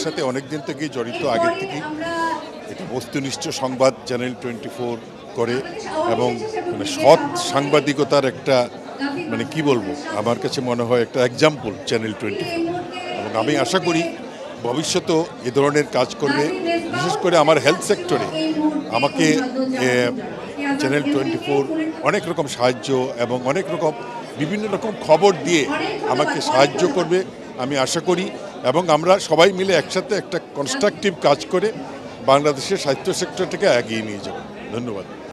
এটার সাথে অনেক দিন থেকেই জড়িত আগের থেকেই এটা বস্তুনিষ্ঠ সংবাদ চ্যানেল টোয়েন্টি ফোর করে এবং মানে সৎ সাংবাদিকতার একটা মানে কি বলবো আমার কাছে মনে হয় একটা এক্সাম্পল চ্যানেল টোয়েন্টি এবং আমি আশা করি ভবিষ্যতেও এ ধরনের কাজ করবে বিশেষ করে আমার হেলথ সেক্টরে আমাকে চ্যানেল টোয়েন্টি ফোর অনেক রকম সাহায্য এবং অনেক রকম বিভিন্ন রকম খবর দিয়ে আমাকে সাহায্য করবে আমি আশা করি এবং আমরা সবাই মিলে একসাথে একটা কনস্ট্রাকটিভ কাজ করে বাংলাদেশের সাহিত্য সেক্টরটাকে এগিয়ে নিয়ে যাব ধন্যবাদ